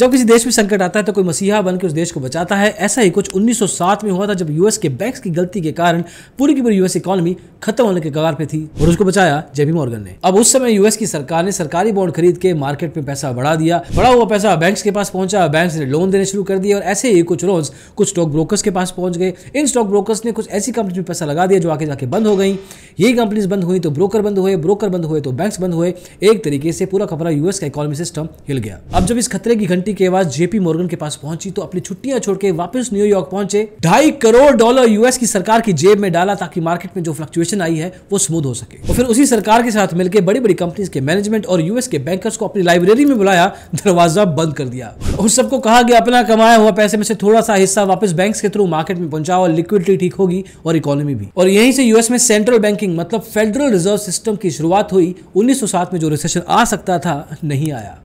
जब किसी देश में संकट आता है तो कोई मसीहा बनकर उस देश को बचाता है ऐसा ही कुछ 1907 में हुआ था जब यूएस के बैंक्स की गलती के कारण पूरी की पूरी यूएस इकोनॉमी खत्म होने के कगार पे थी और उसको बचाया जेबी मॉर्गन ने अब उस समय यूएस की सरकार ने सरकारी बॉन्ड खरीद के मार्केट में पैसा बढ़ा दिया बढ़ा हुआ पैसा बैंक के पास पहुंचा बैंक ने लोन देने शुरू कर दिया और ऐसे ही कुछ रोज कुछ स्टॉक ब्रोकर्स के पास पहुंच गए इन स्टॉक ब्रोकर्स ने कुछ ऐसी कंपनी में पैसा लगा दिया जो आगे जाके बंद हो गई यही कंपनीज बंद हुई तो ब्रोकर बंद हुए ब्रोकर बंद हुए तो बैंक बंद हुए एक तरीके से पूरा खपरा यूएस का इकोनॉमी सिस्टम हिल गया अब जब इस खतरे की घंटी की आवाज जेपी मोर्गन के पास पहुंची तो अपनी छुट्टियां छोड़ के वापस न्यूयॉर्क पहुंचे ढाई करोड़ डॉलर यूएस की सरकार की जेब में डाला ताकि मार्केट में जो फ्लक्चुएशन आई है वो स्मूथ हो सके और फिर उसी सरकार के साथ मिलकर बड़ी बड़ी कंपनीज के मैनेजमेंट और यूएस के बैंकर्स को अपनी लाइब्रेरी में बुलाया दरवाजा बंद कर दिया और सबको कहा गया अपना कमाया हुआ पैसे में से थोड़ा सा हिस्सा वापस बैंक के थ्रू मार्केट में पहुंचाओ और लिक्विडिटी ठीक होगी और इकोनॉमी भी और यहीं से यूएस में सेंट्रल बैंकिंग मतलब फेडरल रिजर्व सिस्टम की शुरुआत हुई 1907 में जो रिसेशन आ सकता था नहीं आया